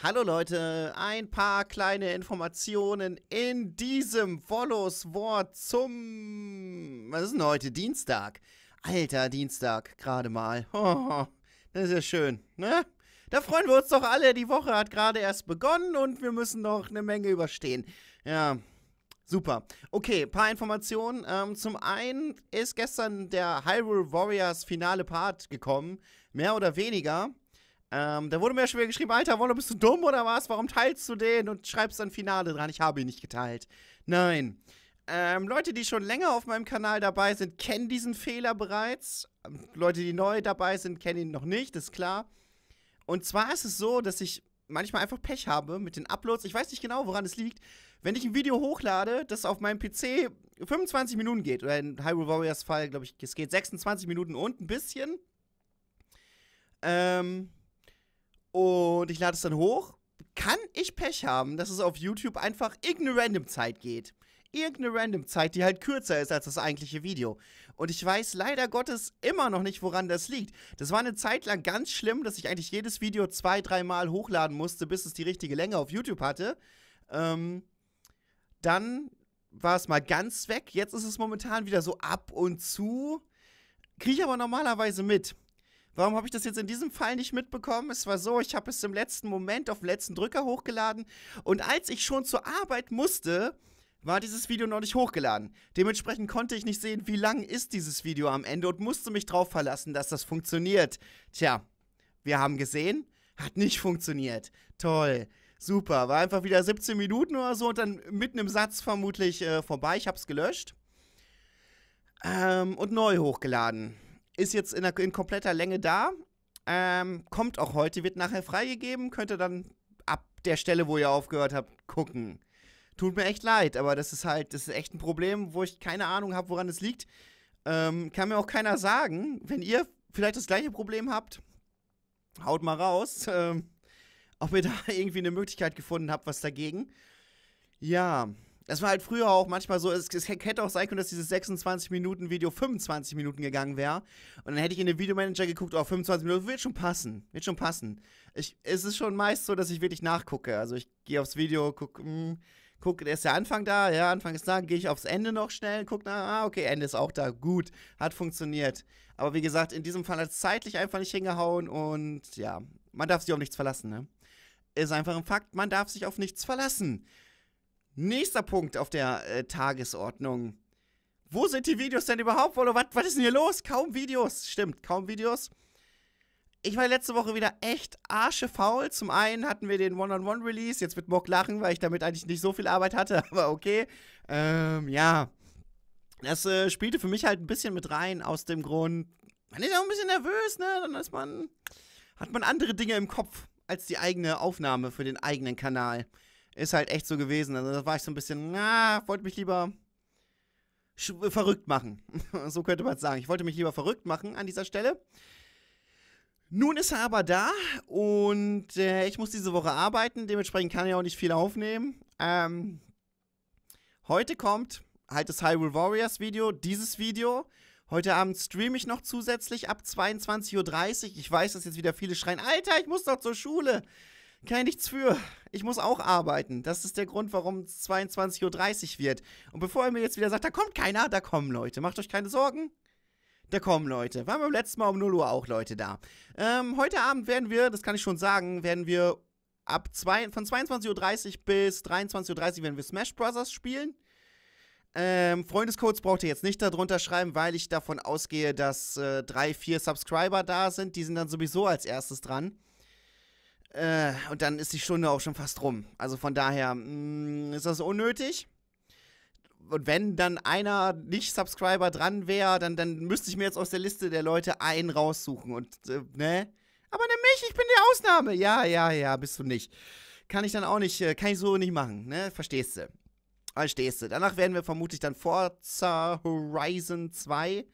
Hallo Leute, ein paar kleine Informationen in diesem Wollos Wort zum... Was ist denn heute? Dienstag. Alter, Dienstag, gerade mal. Oh, das ist ja schön, ne? Da freuen wir uns doch alle. Die Woche hat gerade erst begonnen und wir müssen noch eine Menge überstehen. Ja, Super. Okay, paar Informationen. Ähm, zum einen ist gestern der Hyrule Warriors finale Part gekommen. Mehr oder weniger. Ähm, da wurde mir ja schon wieder geschrieben, Alter, Wolle, bist du dumm oder was? Warum teilst du den und schreibst dann Finale dran? Ich habe ihn nicht geteilt. Nein. Ähm, Leute, die schon länger auf meinem Kanal dabei sind, kennen diesen Fehler bereits. Ähm, Leute, die neu dabei sind, kennen ihn noch nicht, ist klar. Und zwar ist es so, dass ich manchmal einfach Pech habe mit den Uploads. Ich weiß nicht genau, woran es liegt. Wenn ich ein Video hochlade, das auf meinem PC 25 Minuten geht, oder in Hyrule Warriors Fall, glaube ich, es geht 26 Minuten und ein bisschen. Ähm, und ich lade es dann hoch. Kann ich Pech haben, dass es auf YouTube einfach irgendeine Random-Zeit geht? Irgendeine Random-Zeit, die halt kürzer ist als das eigentliche Video. Und ich weiß leider Gottes immer noch nicht, woran das liegt. Das war eine Zeit lang ganz schlimm, dass ich eigentlich jedes Video zwei, dreimal hochladen musste, bis es die richtige Länge auf YouTube hatte. Ähm, dann war es mal ganz weg. Jetzt ist es momentan wieder so ab und zu. Kriege ich aber normalerweise mit. Warum habe ich das jetzt in diesem Fall nicht mitbekommen? Es war so, ich habe es im letzten Moment auf den letzten Drücker hochgeladen und als ich schon zur Arbeit musste, war dieses Video noch nicht hochgeladen. Dementsprechend konnte ich nicht sehen, wie lang ist dieses Video am Ende und musste mich darauf verlassen, dass das funktioniert. Tja, wir haben gesehen, hat nicht funktioniert. Toll. Super. War einfach wieder 17 Minuten oder so und dann mitten im Satz vermutlich äh, vorbei. Ich habe es gelöscht. Ähm, und neu hochgeladen. Ist jetzt in, der, in kompletter Länge da. Ähm, kommt auch heute, wird nachher freigegeben. Könnt ihr dann ab der Stelle, wo ihr aufgehört habt, gucken. Tut mir echt leid, aber das ist halt, das ist echt ein Problem, wo ich keine Ahnung habe, woran es liegt. Ähm, kann mir auch keiner sagen. Wenn ihr vielleicht das gleiche Problem habt, haut mal raus. Ähm, ob ihr da irgendwie eine Möglichkeit gefunden habt, was dagegen. Ja, das war halt früher auch manchmal so, es, hätte auch sein können, dass dieses 26-Minuten-Video 25 Minuten gegangen wäre. Und dann hätte ich in den Videomanager geguckt, oh, 25 Minuten, wird schon passen, wird schon passen. Ich, es ist schon meist so, dass ich wirklich nachgucke. Also ich gehe aufs Video, gucke, guck, hm, ist der Anfang da? Ja, Anfang ist da. Gehe ich aufs Ende noch schnell, gucke nach, ah, okay, Ende ist auch da. Gut, hat funktioniert. Aber wie gesagt, in diesem Fall hat es zeitlich einfach nicht hingehauen und ja, man darf sich auf nichts verlassen, ne? Ist einfach ein Fakt, man darf sich auf nichts verlassen. Nächster Punkt auf der äh, Tagesordnung. Wo sind die Videos denn überhaupt, Oder Was, was ist denn hier los? Kaum Videos. Stimmt, kaum Videos. Ich war letzte Woche wieder echt arschefaul. Zum einen hatten wir den One-on-One-Release. Jetzt wird Mock lachen, weil ich damit eigentlich nicht so viel Arbeit hatte, aber okay. Ähm, ja. Das äh, spielte für mich halt ein bisschen mit rein, aus dem Grund, man ist auch ein bisschen nervös, ne? Dann ist man, hat man andere Dinge im Kopf als die eigene Aufnahme für den eigenen Kanal. Ist halt echt so gewesen. Also da war ich so ein bisschen, na, wollte mich lieber äh, verrückt machen. so könnte man es sagen. Ich wollte mich lieber verrückt machen an dieser Stelle. Nun ist er aber da und äh, ich muss diese Woche arbeiten, dementsprechend kann ich auch nicht viel aufnehmen. Ähm, heute kommt halt das Hyrule Warriors Video, dieses Video. Heute Abend streame ich noch zusätzlich ab 22.30 Uhr. Ich weiß, dass jetzt wieder viele schreien, Alter, ich muss doch zur Schule kann ich nichts für. Ich muss auch arbeiten. Das ist der Grund, warum es 22.30 Uhr wird. Und bevor er mir jetzt wieder sagt, da kommt keiner, da kommen Leute. Macht euch keine Sorgen. Da kommen Leute. Waren beim letzten Mal um 0 Uhr auch Leute da. Ähm, heute Abend werden wir, das kann ich schon sagen, werden wir ab zwei, von 22.30 Uhr bis 23.30 Uhr werden wir Smash Brothers spielen. Ähm, Freundescodes braucht ihr jetzt nicht darunter schreiben, weil ich davon ausgehe, dass äh, drei, vier Subscriber da sind. Die sind dann sowieso als erstes dran. Äh, und dann ist die Stunde auch schon fast rum. Also von daher mh, mm, ist das unnötig. Und wenn dann einer nicht Subscriber dran wäre, dann, dann müsste ich mir jetzt aus der Liste der Leute einen raussuchen. Und, äh, ne? Aber ne mich, ich bin die Ausnahme. Ja, ja, ja, bist du nicht. Kann ich dann auch nicht, äh, kann ich so nicht machen, ne? Verstehst du? Verstehst du? Danach werden wir vermutlich dann Forza Horizon 2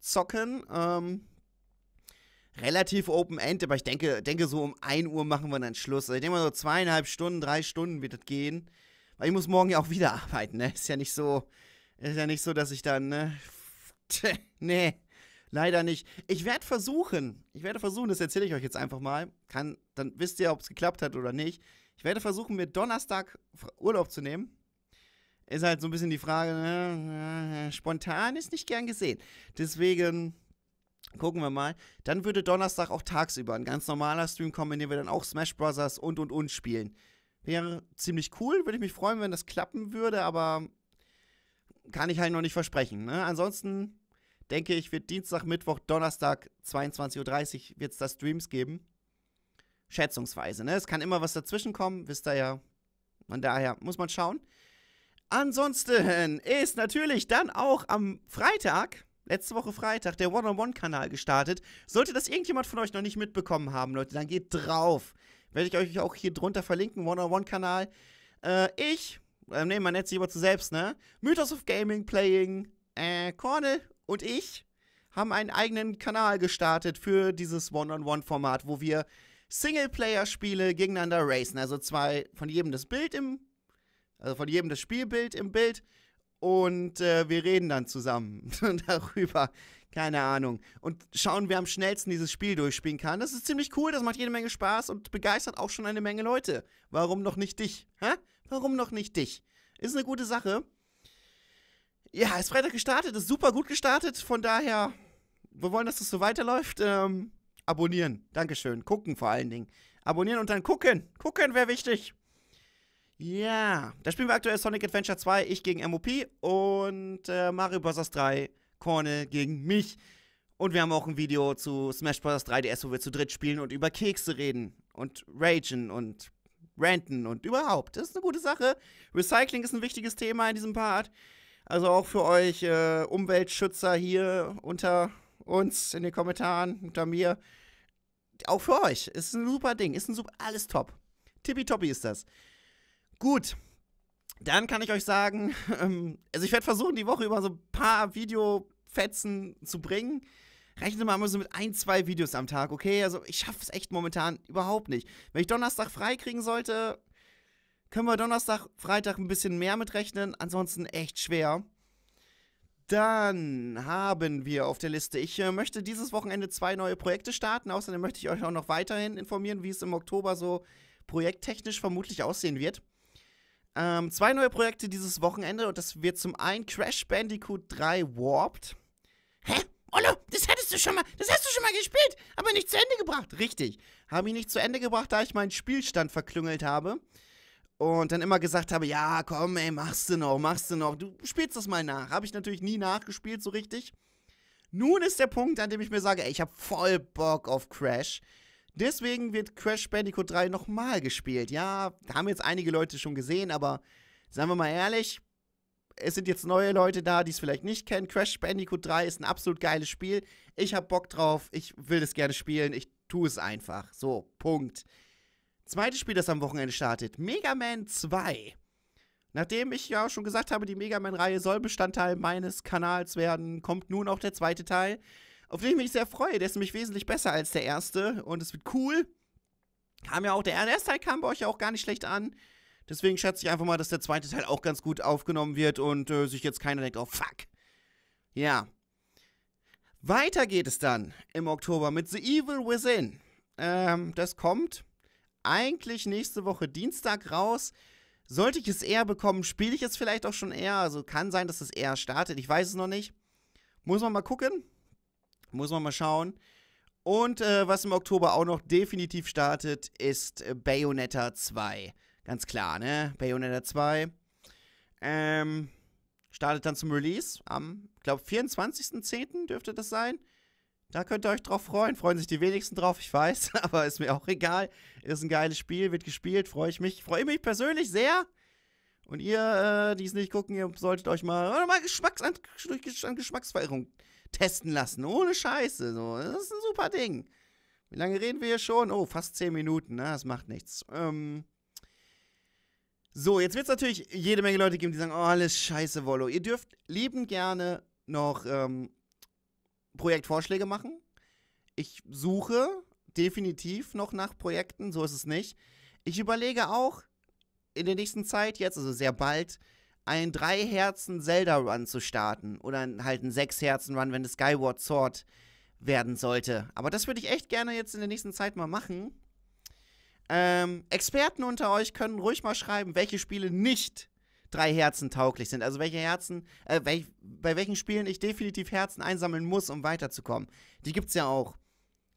zocken. Ähm, relativ open-end, aber ich denke, denke, so um 1 Uhr machen wir dann Schluss. Also ich denke mal so zweieinhalb Stunden, drei Stunden wird das gehen. Weil ich muss morgen ja auch wieder arbeiten, ne? Ist ja nicht so, ist ja nicht so, dass ich dann, ne? Tch, nee, leider nicht. Ich werde versuchen, ich werde versuchen, das erzähle ich euch jetzt einfach mal. Kann, dann wisst ihr, ob es geklappt hat oder nicht. Ich werde versuchen, mir Donnerstag Urlaub zu nehmen. Ist halt so ein bisschen die Frage, ne? spontan ist nicht gern gesehen. Deswegen Gucken wir mal. Dann würde Donnerstag auch tagsüber ein ganz normaler Stream kommen, in dem wir dann auch Smash Bros. und und und spielen. Wäre ziemlich cool, würde ich mich freuen, wenn das klappen würde, aber kann ich halt noch nicht versprechen. Ne? Ansonsten denke ich, wird Dienstag, Mittwoch, Donnerstag, 22.30 Uhr wird es da Streams geben. Schätzungsweise, ne? Es kann immer was dazwischen kommen, wisst ihr ja. Von daher muss man schauen. Ansonsten ist natürlich dann auch am Freitag letzte Woche Freitag der One-on-One-Kanal gestartet. Sollte das irgendjemand von euch noch nicht mitbekommen haben, Leute, dann geht drauf. Werde ich euch auch hier drunter verlinken, One-on-One-Kanal. Äh, ich, äh, nee, man nennt sich immer zu selbst, ne? Mythos of Gaming, Playing, äh, Cornel und ich haben einen eigenen Kanal gestartet für dieses One-on-One-Format, wo wir Singleplayer-Spiele gegeneinander racen. Also zwei von jedem das Bild im, also von jedem das Spielbild im Bild und äh, wir reden dann zusammen darüber. Keine Ahnung. Und schauen, wer am schnellsten dieses Spiel durchspielen kann. Das ist ziemlich cool, das macht jede Menge Spaß und begeistert auch schon eine Menge Leute. Warum noch nicht dich? Hä? Warum noch nicht dich? Ist eine gute Sache. Ja, ist Freitag gestartet, ist super gut gestartet. Von daher, wir wollen, dass das so weiterläuft. Ähm, abonnieren. Dankeschön. Gucken vor allen Dingen. Abonnieren und dann gucken. Gucken wäre wichtig. Ja, da spielen wir aktuell Sonic Adventure 2, ich gegen MOP und äh, Mario Bros. 3, Cornel gegen mich. Und wir haben auch ein Video zu Smash Bros. 3DS, wo wir zu dritt spielen und über Kekse reden und ragen und ranten und überhaupt. Das ist eine gute Sache. Recycling ist ein wichtiges Thema in diesem Part. Also auch für euch äh, Umweltschützer hier unter uns in den Kommentaren, unter mir. Auch für euch. Ist ein super Ding. Ist ein super, alles top. Tippitoppi ist das. Gut, dann kann ich euch sagen, ähm, also ich werde versuchen, die Woche über so ein paar Videofetzen zu bringen. Rechne mal so mit ein, zwei Videos am Tag, okay? Also ich schaffe es echt momentan überhaupt nicht. Wenn ich Donnerstag frei kriegen sollte, können wir Donnerstag, Freitag ein bisschen mehr mitrechnen. Ansonsten echt schwer. Dann haben wir auf der Liste, ich äh, möchte dieses Wochenende zwei neue Projekte starten. Außerdem möchte ich euch auch noch weiterhin informieren, wie es im Oktober so projekttechnisch vermutlich aussehen wird. Ähm, zwei neue Projekte dieses Wochenende und das wird zum einen Crash Bandicoot 3 Warped. Hä? Olle, das hättest du schon mal, das hast du schon mal gespielt, aber nicht zu Ende gebracht. Richtig. Habe ich nicht zu Ende gebracht, da ich meinen Spielstand verklüngelt habe. Und dann immer gesagt habe, ja, komm, ey, machst du noch, machst du noch. Du spielst das mal nach. Habe ich natürlich nie nachgespielt so richtig. Nun ist der Punkt, an dem ich mir sage, ey, ich habe voll Bock auf Crash. Deswegen wird Crash Bandicoot 3 nochmal gespielt. Ja, haben jetzt einige Leute schon gesehen, aber sagen wir mal ehrlich, es sind jetzt neue Leute da, die es vielleicht nicht kennen. Crash Bandicoot 3 ist ein absolut geiles Spiel. Ich habe Bock drauf, ich will das gerne spielen, ich tue es einfach. So, Punkt. Zweites Spiel, das am Wochenende startet: Mega Man 2. Nachdem ich ja schon gesagt habe, die Mega Man-Reihe soll Bestandteil meines Kanals werden, kommt nun auch der zweite Teil auf den ich mich sehr freue. Der ist nämlich wesentlich besser als der erste und es wird cool. Kam ja auch, der erste Teil kam bei euch ja auch gar nicht schlecht an. Deswegen schätze ich einfach mal, dass der zweite Teil auch ganz gut aufgenommen wird und äh, sich jetzt keiner denkt, oh fuck. Ja. Weiter geht es dann im Oktober mit The Evil Within. Ähm, das kommt eigentlich nächste Woche Dienstag raus. Sollte ich es eher bekommen, spiele ich es vielleicht auch schon eher. Also kann sein, dass es eher startet. Ich weiß es noch nicht. Muss man mal gucken. Muss man mal schauen. Und äh, was im Oktober auch noch definitiv startet, ist äh, Bayonetta 2. Ganz klar, ne? Bayonetta 2. Ähm, startet dann zum Release am, glaube 24.10. dürfte das sein. Da könnt ihr euch drauf freuen. Freuen sich die wenigsten drauf, ich weiß, aber ist mir auch egal. Ist ein geiles Spiel, wird gespielt, freue ich mich. Freue mich persönlich sehr. Und ihr, äh, die es nicht gucken, ihr solltet euch mal, mal Geschmacks an, an Geschmacksverirrung testen lassen. Ohne Scheiße. So. Das ist ein super Ding. Wie lange reden wir hier schon? Oh, fast 10 Minuten. Na, ne? das macht nichts. Ähm. So, jetzt wird es natürlich jede Menge Leute geben, die sagen, oh, alles scheiße, Wollo. Ihr dürft lieben gerne noch ähm, Projektvorschläge machen. Ich suche definitiv noch nach Projekten, so ist es nicht. Ich überlege auch in der nächsten Zeit, jetzt, also sehr bald, einen 3-Herzen-Zelda-Run zu starten. Oder halt einen 6-Herzen-Run, wenn es Skyward Sword werden sollte. Aber das würde ich echt gerne jetzt in der nächsten Zeit mal machen. Ähm, Experten unter euch können ruhig mal schreiben, welche Spiele nicht drei Herzen tauglich sind. Also welche Herzen, äh, welch, bei welchen Spielen ich definitiv Herzen einsammeln muss, um weiterzukommen. Die gibt's ja auch.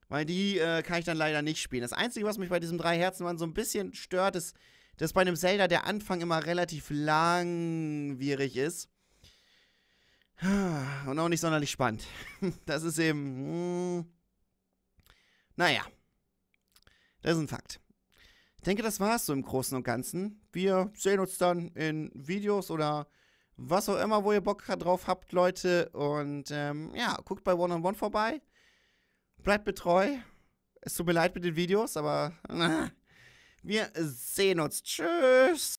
Weil die äh, kann ich dann leider nicht spielen. Das Einzige, was mich bei diesem drei Herzen Run so ein bisschen stört, ist, dass bei einem Zelda der Anfang immer relativ langwierig ist. Und auch nicht sonderlich spannend. Das ist eben. Hm. naja. Das ist ein Fakt. Ich denke, das war's so im Großen und Ganzen. Wir sehen uns dann in Videos oder was auch immer, wo ihr Bock drauf habt, Leute. Und ähm, ja, guckt bei One on One vorbei. Bleibt betreu. Es tut mir leid mit den Videos, aber. Äh. Wir sehen uns. Tschüss.